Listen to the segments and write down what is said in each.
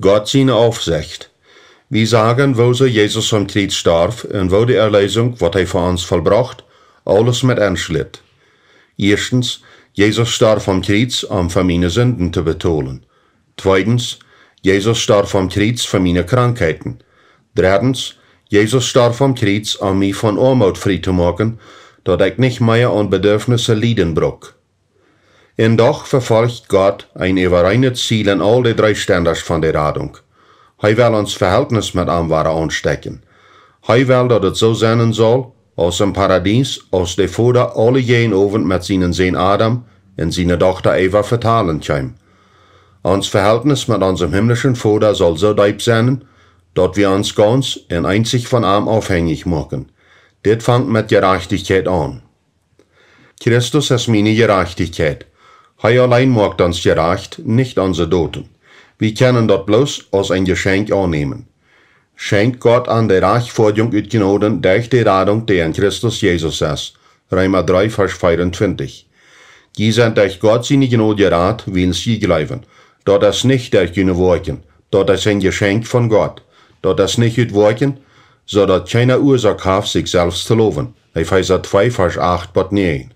Gott seine Aufsicht. Wie sagen, wo ze Jesus om Kriet starb und wo die erlezing was er für uns vollbracht, alles mit aansluit. Erstens, Jesus starb om Kriet um für meine Sünden zu betonen. Zweitens, Jesus starb om Kriet für meine krankheiten. Drittens, Jesus starb om Kriet um mich von armoed vrij zu machen, dat ich nicht mehr an bedürfnisse lieden brauche. En doch verfolgt Gott ein überreines ziel in all die drei standers von der radung. Hij wil ons verhältnis mit aanwaren anstecken. Hij wil dat het zo zijn zal, als im Paradies, aus der Vater alle jeden Oven mit seinen Sohn Adam en seine Tochter Eva vertalen kann. Uns Verhältnis mit unserem himmlischen Vater soll so deep sein, dass wir uns ganz und einzig von ihm aufhängig machen. Dit fängt mit Gerechtigkeit an. Christus ist meine Gerechtigkeit. Hij allein mag uns gereicht, nicht onze Doten. We kunnen dat bloß als ein geschenk annehmen. Schenkt Gott an der Rechtforderung ut Gnoden durch die Radung, die in Christus Jesus ist. Römer 3, Vers 24. Die sind durch Gott seine Gnade gerat, wenn sie gleiben. Dort ist nicht durch jene Worken, dort ist ein Geschenk von Gott. Dort ist nicht ut Worken, so dat keine Ursache hat, sich selbst zu loben. Epheser 2, Vers 8, Bot 9.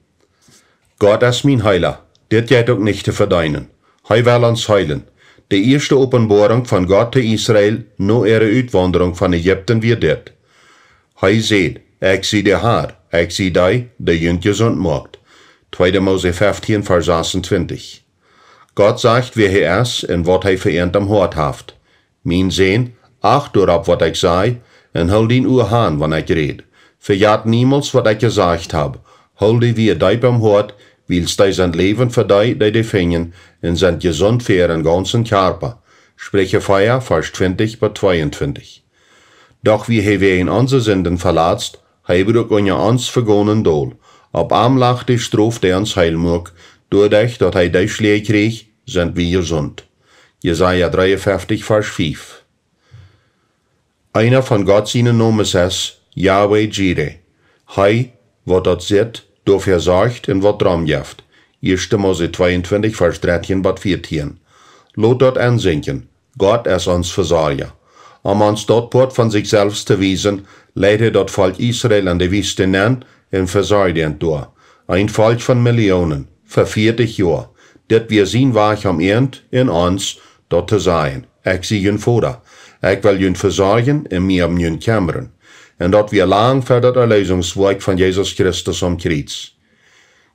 Gott ist mein Heiler, Dit jij ook niet te verdienen. Hij wil ons heilen. De eerste openbaring van God te Israël, nu er uitwandering van Egypten weer dit. Hij zegt, ik zie de haar, ik zie die, de jüngjes ontmaakt. 2. Mose 15, Vers 26. Gott sagt, wer er ist und was er für am Hort haft. Min sehen, acht ab, was ich sei, und hol den Uhr han, wann ich red. Verjagt niemals, was ich gesagt hab. Hol die wir deip am Hort, willst du zijn Leben verdij die de vingen en zijn gezond voor een ganzen Körper. Spreche Feier, Vers 20 bei 22. Doch wie he hij in onze Sünden verlatzt, hebben ook onder ons vergonen doel. Op am lag de stroof der uns heilmug, mag, doordat dat he die schlee sind zijn wie gezond. Jesaja 53, Vers 5. Einer von Gott seinen Nomes says, Yahweh Jireh. Hei, wo dort sitzt, dafür sorgt, in wat drum jaft. Erste Mose 22, Vers 13, Bad 14. Lot dort ansinken. Gott ist uns Versorger. Am uns dort port von sich selbst zu wiesen, leidet dort Volk Israel an die Wüste nan in versorgt ihn Ein Volk von Millionen, für 40 Jahre. Dit wir sehen war ich am Ernt in uns, dort zu sein. Ich sie jün vorder. Ich will jün versorgen in mir am jün kämmeren en dat weer lang voor dat erlezingswerk van Jesus Christus om Kreuz.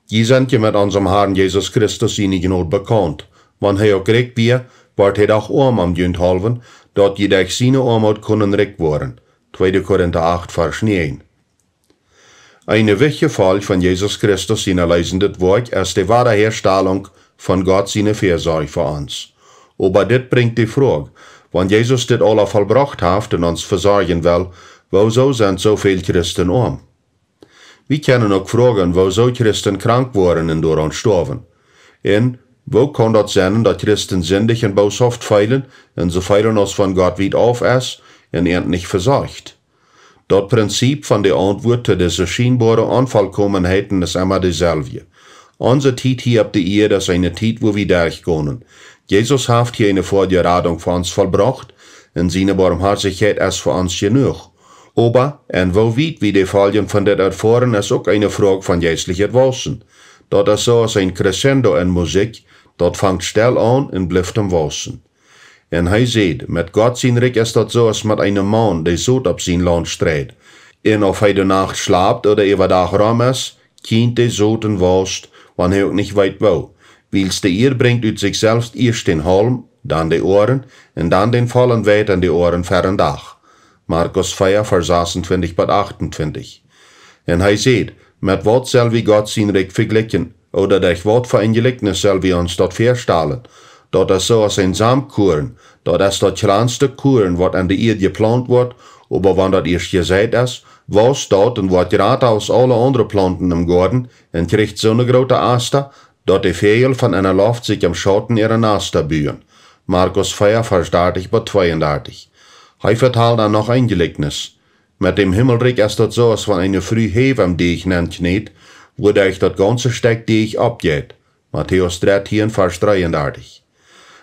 Je zijn je met unserem Herrn Jesus Christus in genoeg bekend, want hij ook rijk weer, wordt hij auch arm am junt halven, dat je durch seine Armut kunnen rijk worden. 2. Korinther 8, Vers 9. Eine wichtige Fall von Jesus Christus in erleisendet Werk ist die wahre Herstellung von Gott seine Versorgung für uns. Aber das bringt die Frage, wann Jesus das alle vollbracht hat und uns versorgen will, sind so zoveel christen om? We kunnen ook vragen hoezo christen krank worden en door ons sterven. En hoe kan dat zijn dat christen zindig en booshaft feilen en so feilen als von Gott wiet af is en er niet verzorgt? Dat principe van der antwoord te deze schijnbare aanvalkomenheden ist immer dieselbe. Unser Tit hier op de Erde ist eine Tit, wo wir durchgehen. Jesus heeft hier eine Vorderradung für uns vollbracht en seine Barmherzigkeit ist für uns genug. Ober, en wo weet wie de von van dit uitvoeren is ook een vraag van geestelijke walsen. Dat is zoals ein crescendo in Musik, dat vangt stell an en blijft hem walsen. En hij zegt, met God zijn Rick is dat zoals met een man die zoet op zijn land strijdt. En of hij de nacht slaapt oder overdag ram is, kind die en walst, wanneer hij ook niet weet wou. Wils de eer brengt uit zichzelf eerst den halm, dan de oren, en dan den vallen wijd aan de oren ver een dag. Markus 5, vers 28-28. En hij zegt, met wat zal we God zijn recht vergelijken, oder durch wat voor een gelijkenis zal we ons dat verstalen? Dat is zoals een zaamkoren, dat is dat kleinste Kuren, wat aan die eerd geplant wordt, aber wann dat eerst gezaaid is, was dort und wat raad aus alle andere planten im Garten en kriegt eine große aster, dort die Fehl von einer Luft sich am Schatten ihrer Naster bühen. Markus 5, vers 30 bis 32. Hij vertaalde noch een gelijkenis. Met dem ist das so, als von einer früh Hevem die ich nennt nicht, wo der ich das ganze Steck die ich abgeht. Matthäus 13, Vers 33.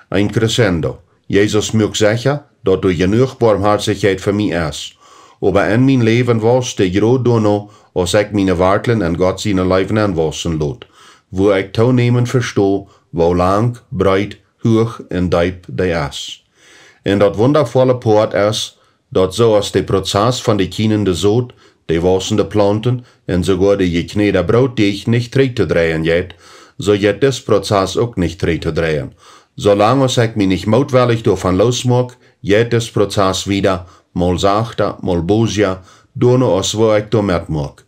Ein Crescendo. Jesus mögt sicher, dat er genoeg barmhartigheid für mich is. Aber in mein Leben was de groot dono als ik meine waartelen an Gott seine leven aanwassen lot, wo ik toenemen versteh, wo lang, breit, hoch en diep die is in dat wundervolle poort is dat so zoals de Prozess van de kienende zoot, de wassende planten en sogar de gekneden brooddeeg niet terug te draaien jet, so jet dit Prozess ook nicht terug te draaien. Zolang als ik me niet moedwillig door van losmaak, jet dit proces wieder, mal zachter, mal boosja, doen wo ek do met metmaak.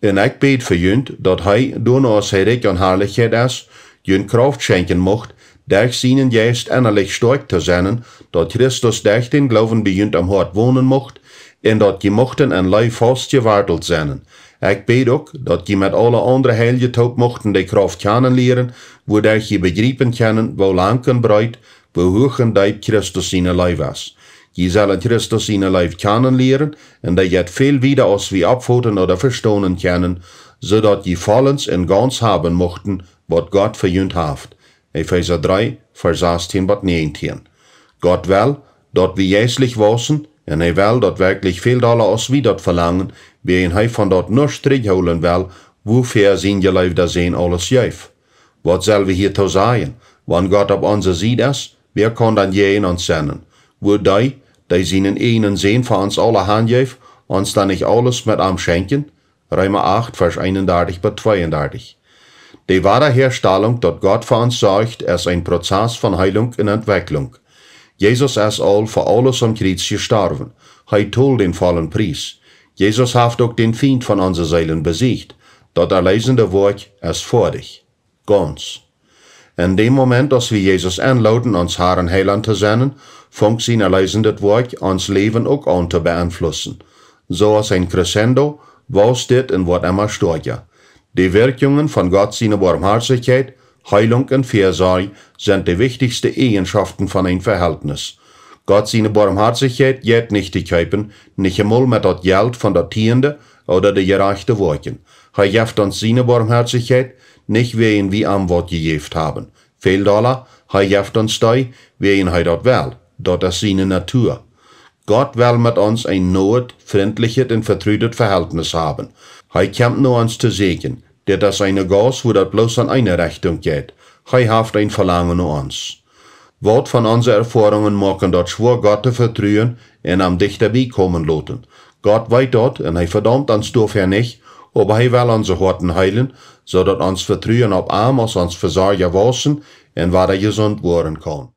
En ek bid voor junt dat hij, doen als hij rijk en heerlijkheid is, jun Kraft schenken mocht Dech sienen juist innerlich sterk te zijn, dat Christus dech den Glauben begint am Hort wonen mocht, en dat je mochten en lui vast gewartelt zijn. Ik bid ook dat je met alle andere heilige taub mochten de kraft kennen leren, waardoor je begrijpen kennen, wo lang en breit, wo hoog en diep Christus in lui was. Je zal Christus in lijf kennen leren en dat je het veel wieder als wie abvoten oder verstonen kennen, zodat je vallens in gans hebben mochten wat God verjunt haft. Efeser 3, vers 16 tot 19. God vil, dat vi jeslig vasen, en hei vel dat virkelig fildala oss vidat forlangen, vi en von dort nur norsk holen will, wofür sin geleiv da sin alles jäuf. Vad selv vi hier til sagen, wann Gott unser sieht es, wer dann je jeen uns senden? Wo dei, dei sinen einen sehen for uns alle handjøyf, uns dann nicht alles mit am schenken? Römer 8, vers 31 bis 32. Die wahre Herstellung dort Gott für uns sorgt, ist ein Prozess von Heilung und Entwicklung. Jesus ist all für alles am Kreuz gestorben. Er toll den vollen Priest. Jesus hat auch den Feind von unseren Seelen besiegt. Dort erlesende Wort ist vor dich. Ganz. In dem Moment, dass wir Jesus anlauten, uns Herrn Heiland zu senden, fängt sein erleisendes Wort uns Leben auch an zu beeinflussen. So ist ein Crescendo, was steht in Wort immer stärker. Die Wirkungen von Gott seine Barmherzigkeit, Heilung und Versorgung sind die wichtigsten Eigenschaften von ein Verhältnis. Gott seine Barmherzigkeit geht nicht die Köpen, nicht einmal mit dat Geld von der Tierende oder der gereichte Wolken. Er gibt uns seine Barmherzigkeit, nicht wegen wie am Wort gejeft haben. Viel Dollar, er gibt uns da, wegen er dort will. Dort ist seine Natur. Gott will mit uns ein neues, vriendelijker und vertrouwd Verhältnis haben. Hij komt nur uns zu segen, der das eine gas wo das bloß an eine Richtung geht. Hij haft ein verlangen nur uns. Wort von unseren Erfahrungen maken dort schwor Gott zu vertrouwen und am dichter komen loten. Gott weet dort, und hij verdammt ons dafür nicht, aber hij will unsere Horten heilen, zodat ons vertrouwen op hem als ons verzorger wassen en waar hij gesund worden kann.